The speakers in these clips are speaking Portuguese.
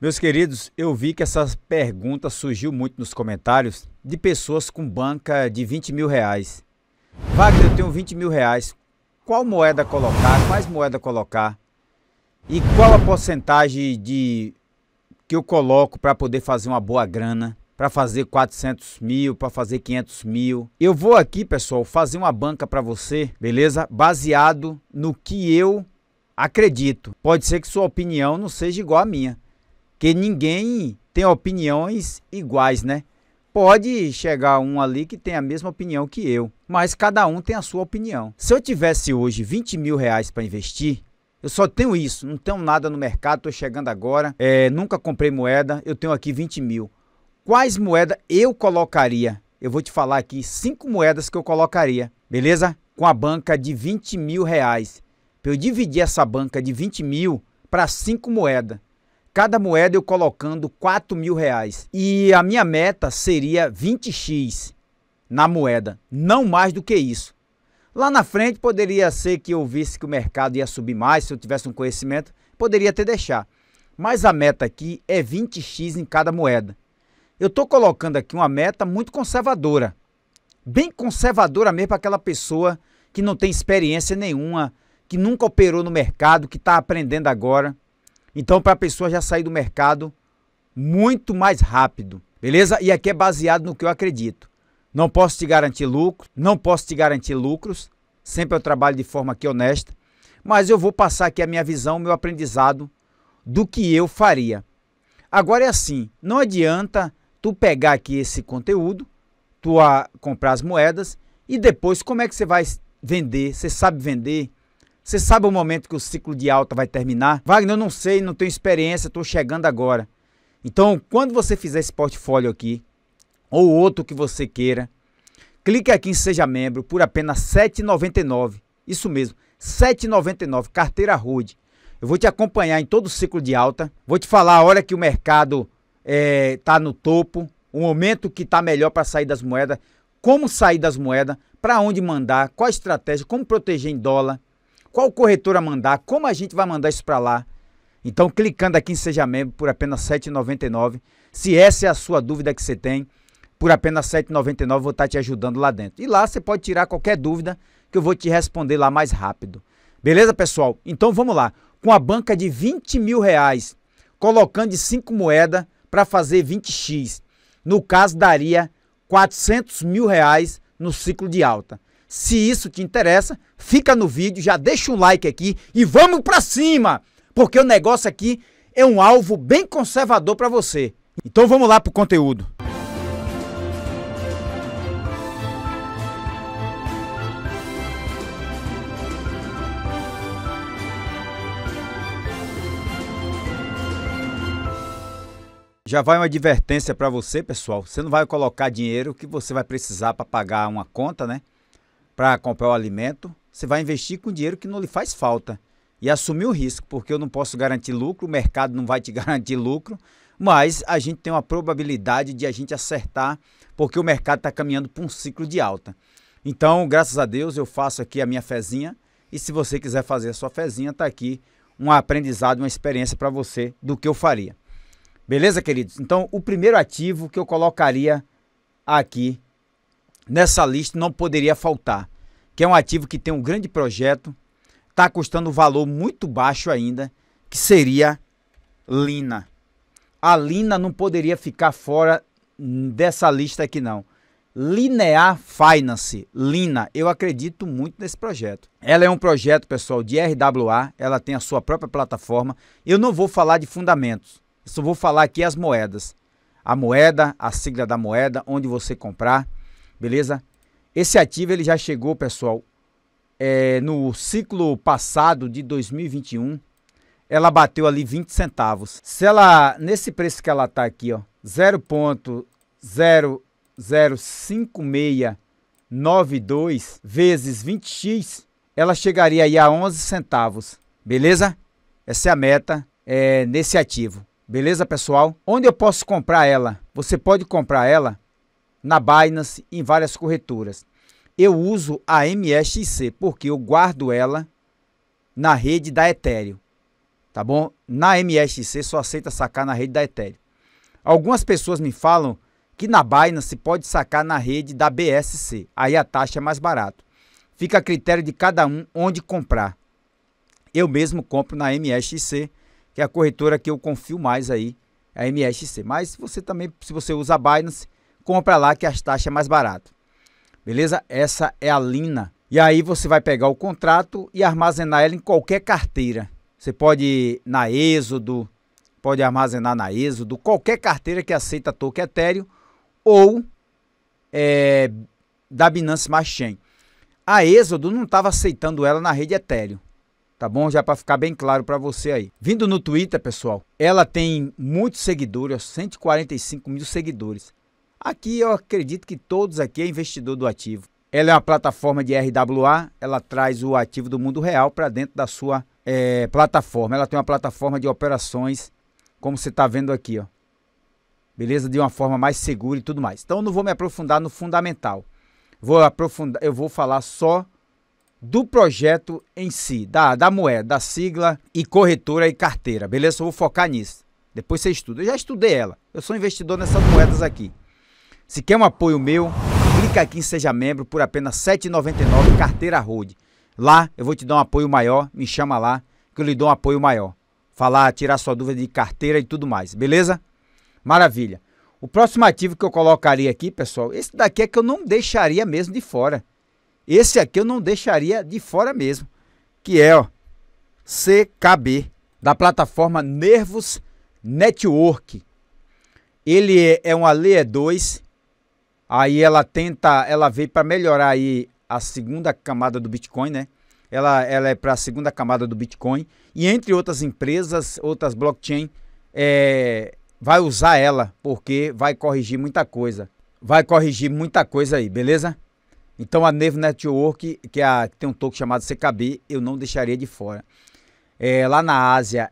Meus queridos, eu vi que essa pergunta surgiu muito nos comentários de pessoas com banca de 20 mil reais. Wagner, eu tenho 20 mil reais. Qual moeda colocar? Quais moeda colocar? E qual a porcentagem de que eu coloco para poder fazer uma boa grana? Para fazer 400 mil, para fazer 500 mil. Eu vou aqui, pessoal, fazer uma banca para você, beleza? Baseado no que eu acredito. Pode ser que sua opinião não seja igual à minha que ninguém tem opiniões iguais, né? Pode chegar um ali que tem a mesma opinião que eu, mas cada um tem a sua opinião. Se eu tivesse hoje 20 mil reais para investir, eu só tenho isso, não tenho nada no mercado, estou chegando agora, é, nunca comprei moeda, eu tenho aqui 20 mil. Quais moedas eu colocaria? Eu vou te falar aqui cinco moedas que eu colocaria, beleza? Com a banca de 20 mil reais. Para eu dividir essa banca de 20 mil para cinco moedas. Cada moeda eu colocando 4 mil reais. E a minha meta seria 20x na moeda, não mais do que isso. Lá na frente poderia ser que eu visse que o mercado ia subir mais, se eu tivesse um conhecimento, poderia até deixar. Mas a meta aqui é 20x em cada moeda. Eu estou colocando aqui uma meta muito conservadora. Bem conservadora mesmo para aquela pessoa que não tem experiência nenhuma, que nunca operou no mercado, que está aprendendo agora. Então, para a pessoa já sair do mercado muito mais rápido, beleza? E aqui é baseado no que eu acredito. Não posso te garantir lucro, não posso te garantir lucros, sempre eu trabalho de forma aqui honesta, mas eu vou passar aqui a minha visão, o meu aprendizado do que eu faria. Agora é assim, não adianta tu pegar aqui esse conteúdo, tu a comprar as moedas e depois como é que você vai vender? Você sabe vender? Você sabe o momento que o ciclo de alta vai terminar? Wagner, eu não sei, não tenho experiência, estou chegando agora. Então, quando você fizer esse portfólio aqui, ou outro que você queira, clique aqui em Seja Membro por apenas R$ 7,99. Isso mesmo, R$ 7,99, carteira Rude. Eu vou te acompanhar em todo o ciclo de alta, vou te falar a hora que o mercado está é, tá no topo, o momento que está melhor para sair das moedas, como sair das moedas, para onde mandar, qual a estratégia, como proteger em dólar, qual corretora mandar, como a gente vai mandar isso para lá. Então, clicando aqui em Seja Membro por apenas R$ 7,99. Se essa é a sua dúvida que você tem, por apenas R$ 7,99 vou estar tá te ajudando lá dentro. E lá você pode tirar qualquer dúvida que eu vou te responder lá mais rápido. Beleza, pessoal? Então vamos lá. Com a banca de R$ 20 mil reais, colocando de 5 moedas para fazer 20x. No caso, daria R$ 400 mil reais no ciclo de alta. Se isso te interessa, fica no vídeo, já deixa um like aqui e vamos para cima, porque o negócio aqui é um alvo bem conservador para você. Então vamos lá pro conteúdo. Já vai uma advertência para você, pessoal. Você não vai colocar dinheiro que você vai precisar para pagar uma conta, né? para comprar o alimento, você vai investir com dinheiro que não lhe faz falta e assumir o risco, porque eu não posso garantir lucro, o mercado não vai te garantir lucro, mas a gente tem uma probabilidade de a gente acertar, porque o mercado está caminhando para um ciclo de alta. Então, graças a Deus, eu faço aqui a minha fezinha. E se você quiser fazer a sua fezinha, está aqui um aprendizado, uma experiência para você do que eu faria. Beleza, queridos? Então, o primeiro ativo que eu colocaria aqui nessa lista não poderia faltar, que é um ativo que tem um grande projeto, está custando um valor muito baixo ainda, que seria Lina. A Lina não poderia ficar fora dessa lista aqui não. Linear Finance, Lina, eu acredito muito nesse projeto. Ela é um projeto, pessoal, de RWA, ela tem a sua própria plataforma. Eu não vou falar de fundamentos, só vou falar aqui as moedas. A moeda, a sigla da moeda, onde você comprar beleza? Esse ativo ele já chegou, pessoal, é, no ciclo passado de 2021, ela bateu ali 20 centavos. Se ela, nesse preço que ela está aqui, ó, 0.005692 vezes 20x, ela chegaria aí a 11 centavos, beleza? Essa é a meta é, nesse ativo, beleza, pessoal? Onde eu posso comprar ela? Você pode comprar ela na Binance, em várias corretoras. Eu uso a MSC porque eu guardo ela na rede da Ethereum, tá bom? Na MSC só aceita sacar na rede da Ethereum. Algumas pessoas me falam que na Binance pode sacar na rede da BSC, aí a taxa é mais barata. Fica a critério de cada um onde comprar. Eu mesmo compro na MSC, que é a corretora que eu confio mais aí, a MSC. Mas você também, se você usa a Binance, compra lá que as taxas é mais barato. Beleza? Essa é a Lina. E aí você vai pegar o contrato e armazenar ela em qualquer carteira. Você pode na Êxodo, pode armazenar na Êxodo, qualquer carteira que aceita token Ethereum ou é, da Binance Smart Chain. A Êxodo não estava aceitando ela na rede Ethereum. Tá bom? Já para ficar bem claro para você aí. Vindo no Twitter, pessoal, ela tem muitos seguidores, 145 mil seguidores. Aqui eu acredito que todos aqui é investidor do ativo. Ela é uma plataforma de RWA, ela traz o ativo do mundo real para dentro da sua é, plataforma. Ela tem uma plataforma de operações, como você está vendo aqui, ó. Beleza? De uma forma mais segura e tudo mais. Então, eu não vou me aprofundar no fundamental. Vou aprofundar, eu vou falar só do projeto em si, da, da moeda, da sigla e corretora e carteira, beleza? Eu vou focar nisso. Depois você estuda. Eu já estudei ela. Eu sou investidor nessas moedas aqui. Se quer um apoio meu, clica aqui em Seja Membro por apenas R$ 7,99 carteira Road. Lá eu vou te dar um apoio maior, me chama lá que eu lhe dou um apoio maior. Falar, tirar sua dúvida de carteira e tudo mais, beleza? Maravilha. O próximo ativo que eu colocaria aqui, pessoal, esse daqui é que eu não deixaria mesmo de fora. Esse aqui eu não deixaria de fora mesmo, que é, ó, CKB, da plataforma Nervos Network. Ele é, é uma Layer 2 Aí ela tenta, ela veio para melhorar aí a segunda camada do Bitcoin, né? Ela, ela é para a segunda camada do Bitcoin e entre outras empresas, outras blockchain, é, vai usar ela porque vai corrigir muita coisa. Vai corrigir muita coisa aí, beleza? Então a Neve Network, que, é a, que tem um token chamado CKB, eu não deixaria de fora. É, lá na Ásia,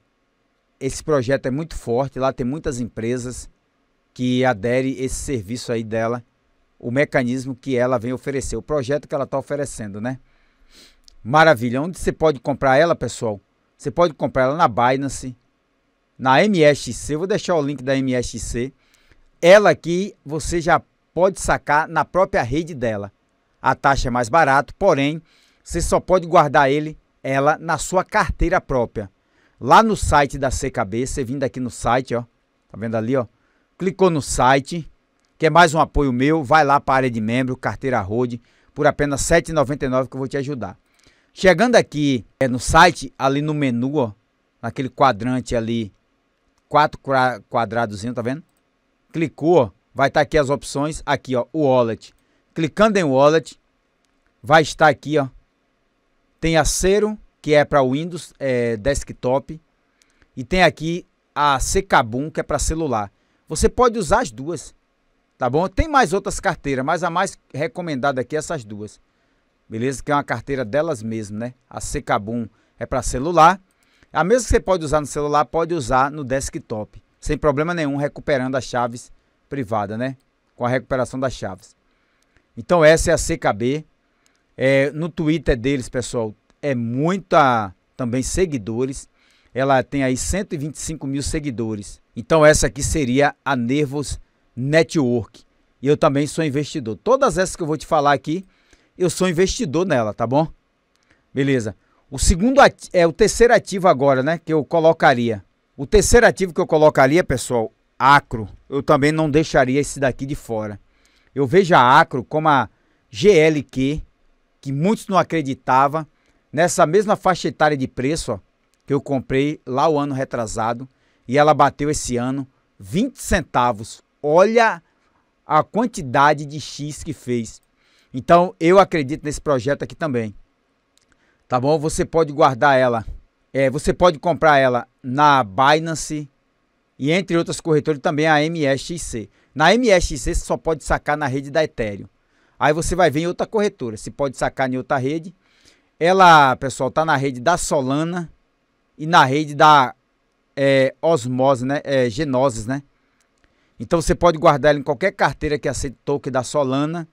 esse projeto é muito forte, lá tem muitas empresas que aderem esse serviço aí dela o mecanismo que ela vem oferecer, o projeto que ela está oferecendo, né? Maravilha. Onde você pode comprar ela, pessoal? Você pode comprar ela na Binance, na MSC. Eu vou deixar o link da MSC. Ela aqui você já pode sacar na própria rede dela. A taxa é mais barata, porém, você só pode guardar ele, ela, na sua carteira própria. Lá no site da CKB, você vindo aqui no site, ó. Tá vendo ali, ó? Clicou no site Quer mais um apoio meu? Vai lá para a área de membro, carteira Rode, por apenas R$ 7,99 que eu vou te ajudar. Chegando aqui é, no site, ali no menu, ó, naquele quadrante ali, quatro quadrados, tá vendo? Clicou, ó, vai estar tá aqui as opções, aqui ó, o wallet. Clicando em wallet, vai estar aqui, ó, tem a Cero, que é para Windows é, desktop, e tem aqui a Secabum, que é para celular. Você pode usar as duas. Tá bom? Tem mais outras carteiras, mas a mais recomendada aqui é essas duas. Beleza? Que é uma carteira delas mesmo, né? A Secabum é para celular. A mesma que você pode usar no celular, pode usar no desktop. Sem problema nenhum, recuperando as chaves privadas, né? Com a recuperação das chaves. Então essa é a CKB. É, no Twitter deles, pessoal, é muita também seguidores. Ela tem aí 125 mil seguidores. Então essa aqui seria a Nervos network. E eu também sou investidor. Todas essas que eu vou te falar aqui, eu sou investidor nela, tá bom? Beleza. O segundo é o terceiro ativo agora, né, que eu colocaria. O terceiro ativo que eu colocaria, pessoal, Acro. Eu também não deixaria esse daqui de fora. Eu vejo a Acro como a GLQ, que muitos não acreditavam, nessa mesma faixa etária de preço, ó, que eu comprei lá o ano retrasado, e ela bateu esse ano 20 centavos olha a quantidade de X que fez. Então, eu acredito nesse projeto aqui também. Tá bom? Você pode guardar ela. É, você pode comprar ela na Binance e entre outras corretoras também a MSXC. Na MSXC você só pode sacar na rede da Ethereum. Aí você vai ver em outra corretora, se pode sacar em outra rede. Ela, pessoal, tá na rede da Solana e na rede da é, Osmose, né? É, Genosis, né? Então você pode guardar ele em qualquer carteira que aceite token da Solana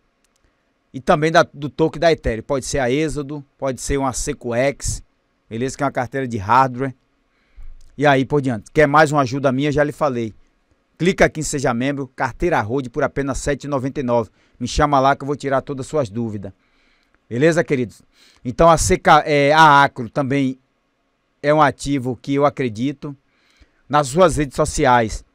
e também da, do token da Ethereum. Pode ser a Êxodo, pode ser uma Secoex, beleza? Que é uma carteira de hardware. E aí por diante. Quer mais uma ajuda minha? Já lhe falei. Clica aqui em Seja Membro, carteira Road por apenas R$ 7,99. Me chama lá que eu vou tirar todas as suas dúvidas. Beleza, queridos? Então a, CK, é, a Acro também é um ativo que eu acredito. Nas suas redes sociais,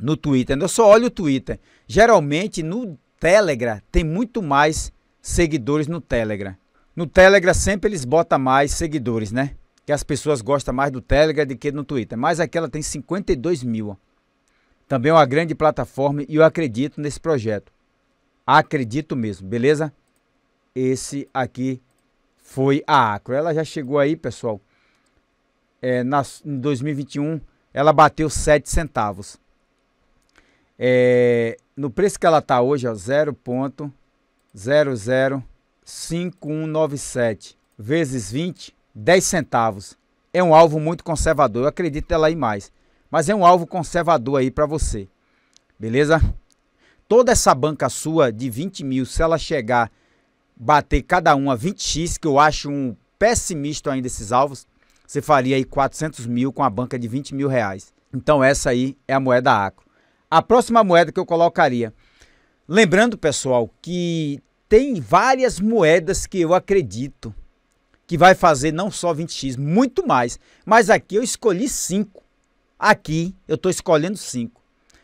no Twitter. Eu só olho o Twitter. Geralmente no Telegram tem muito mais seguidores no Telegram. No Telegram sempre eles botam mais seguidores, né? Que as pessoas gostam mais do Telegram do que no Twitter. Mas aqui ela tem 52 mil. Também é uma grande plataforma e eu acredito nesse projeto. Acredito mesmo, beleza? Esse aqui foi a Acro. Ela já chegou aí, pessoal. É, na, em 2021, ela bateu 7 centavos. É, no preço que ela está hoje, 0,005197 vezes 20, 10 centavos. É um alvo muito conservador, eu acredito ela aí mais. Mas é um alvo conservador aí para você, beleza? Toda essa banca sua de 20 mil, se ela chegar, bater cada uma 20x, que eu acho um pessimista ainda esses alvos, você faria aí 400 mil com a banca de 20 mil reais. Então essa aí é a moeda Acro a próxima moeda que eu colocaria. Lembrando, pessoal, que tem várias moedas que eu acredito que vai fazer não só 20x, muito mais. Mas aqui eu escolhi 5. Aqui eu estou escolhendo 5.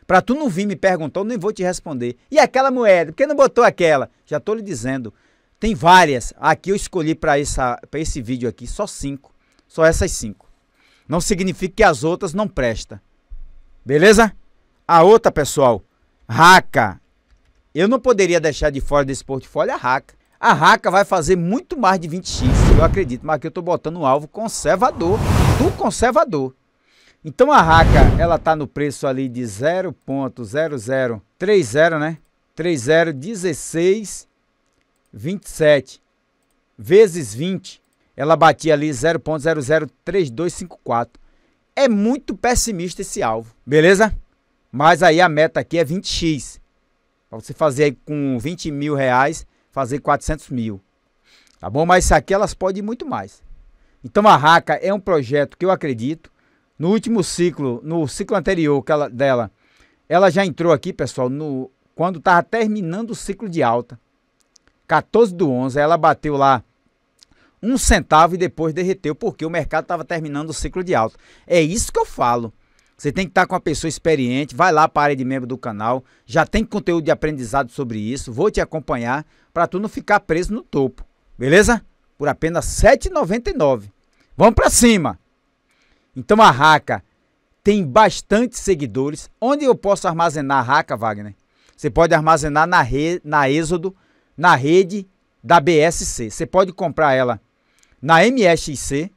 Para tu não vir me perguntar, eu nem vou te responder. E aquela moeda? Por que não botou aquela? Já estou lhe dizendo. Tem várias. Aqui eu escolhi para esse vídeo aqui só 5. Só essas 5. Não significa que as outras não prestam. Beleza? A outra, pessoal, Raca. Eu não poderia deixar de fora desse portfólio a Raca. A Raca vai fazer muito mais de 20x, eu acredito, mas aqui eu estou botando um alvo conservador, do conservador. Então a Raca, ela está no preço ali de 0.0030, né? 301627 27 vezes 20, ela batia ali 0.003254. É muito pessimista esse alvo, beleza? Mas aí a meta aqui é 20x. Para você fazer aí com 20 mil reais, fazer 400 mil. Tá bom? Mas isso aqui elas podem ir muito mais. Então a Raca é um projeto que eu acredito. No último ciclo, no ciclo anterior ela, dela, ela já entrou aqui, pessoal, no, quando estava terminando o ciclo de alta. 14 do 11, ela bateu lá um centavo e depois derreteu, porque o mercado estava terminando o ciclo de alta. É isso que eu falo. Você tem que estar tá com uma pessoa experiente, vai lá para a área de membro do canal, já tem conteúdo de aprendizado sobre isso, vou te acompanhar para tu não ficar preso no topo, beleza? Por apenas R$ 7,99. Vamos para cima! Então a Raca tem bastante seguidores. Onde eu posso armazenar a Raca, Wagner? Você pode armazenar na, re... na Êxodo, na rede da BSC. Você pode comprar ela na MSC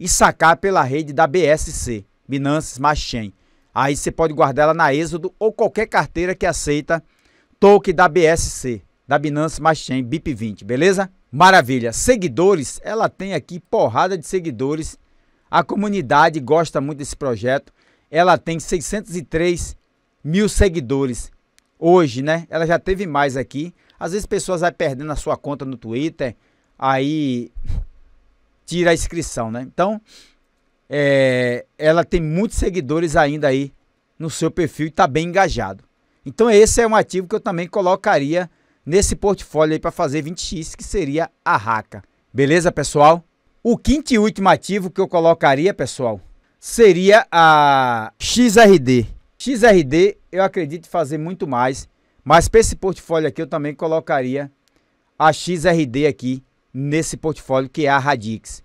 e sacar pela rede da BSC. Binance Smart Chain. Aí você pode guardar ela na Êxodo ou qualquer carteira que aceita token da BSC, da Binance Smart Chain BIP20, beleza? Maravilha. Seguidores, ela tem aqui porrada de seguidores. A comunidade gosta muito desse projeto. Ela tem 603 mil seguidores hoje, né? Ela já teve mais aqui. Às vezes pessoas vai perdendo a sua conta no Twitter, aí tira a inscrição, né? Então, é, ela tem muitos seguidores ainda aí no seu perfil e está bem engajado. Então esse é um ativo que eu também colocaria nesse portfólio aí para fazer 20x, que seria a Raca. Beleza, pessoal? O quinto e último ativo que eu colocaria, pessoal, seria a XRD. XRD eu acredito fazer muito mais, mas para esse portfólio aqui eu também colocaria a XRD aqui nesse portfólio que é a Radix.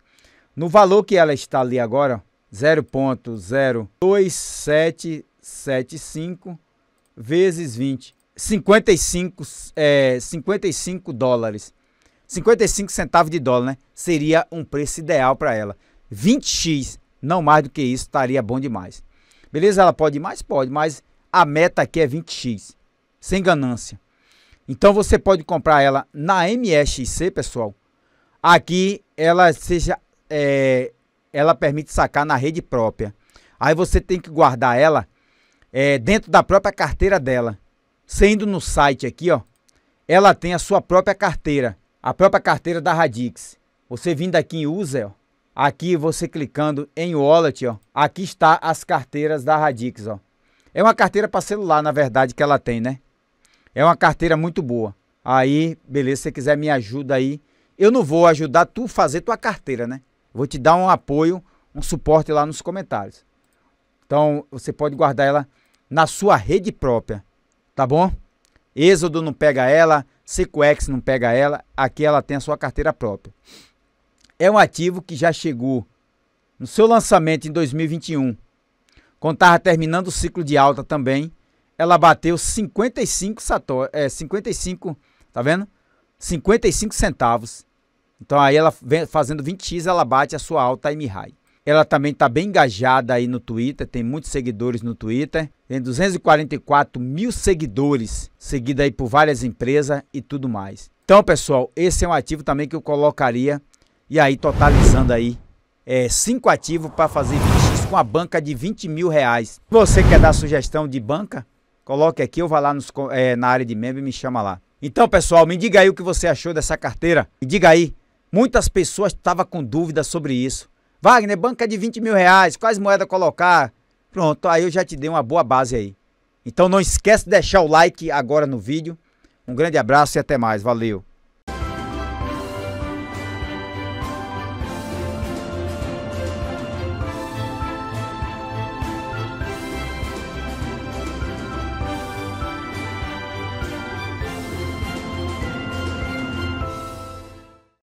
No valor que ela está ali agora, 0.02775 vezes 20, 55, é, 55 dólares. 55 centavos de dólar, né? Seria um preço ideal para ela. 20x, não mais do que isso, estaria bom demais. Beleza? Ela pode mais? Pode, mas a meta aqui é 20x, sem ganância. Então você pode comprar ela na MSC, pessoal. Aqui ela seja é, ela permite sacar na rede própria. Aí você tem que guardar ela é, dentro da própria carteira dela. Sendo no site aqui, ó, ela tem a sua própria carteira, a própria carteira da Radix. Você vindo aqui em User, ó, aqui você clicando em Wallet, ó, aqui está as carteiras da Radix, ó. É uma carteira para celular, na verdade, que ela tem, né? É uma carteira muito boa. Aí, beleza, se você quiser me ajuda aí, eu não vou ajudar tu fazer tua carteira, né? Vou te dar um apoio, um suporte lá nos comentários. Então você pode guardar ela na sua rede própria, tá bom? Êxodo não pega ela, CQX não pega ela, aqui ela tem a sua carteira própria. É um ativo que já chegou no seu lançamento em 2021, quando estava terminando o ciclo de alta também, ela bateu 55 sator, é, 55, tá vendo? 55 centavos. Então aí ela vem fazendo 20x, ela bate a sua alta time high. Ela também está bem engajada aí no Twitter, tem muitos seguidores no Twitter, tem 244 mil seguidores, seguida aí por várias empresas e tudo mais. Então, pessoal, esse é um ativo também que eu colocaria, e aí totalizando aí, é, cinco ativos para fazer 20x com a banca de 20 mil reais. Você quer dar sugestão de banca? Coloque aqui ou vá lá nos, é, na área de membro e me chama lá. Então, pessoal, me diga aí o que você achou dessa carteira. Me diga aí Muitas pessoas estavam com dúvidas sobre isso. Wagner, banca de 20 mil reais, quais moeda colocar? Pronto, aí eu já te dei uma boa base aí. Então não esquece de deixar o like agora no vídeo. Um grande abraço e até mais. Valeu!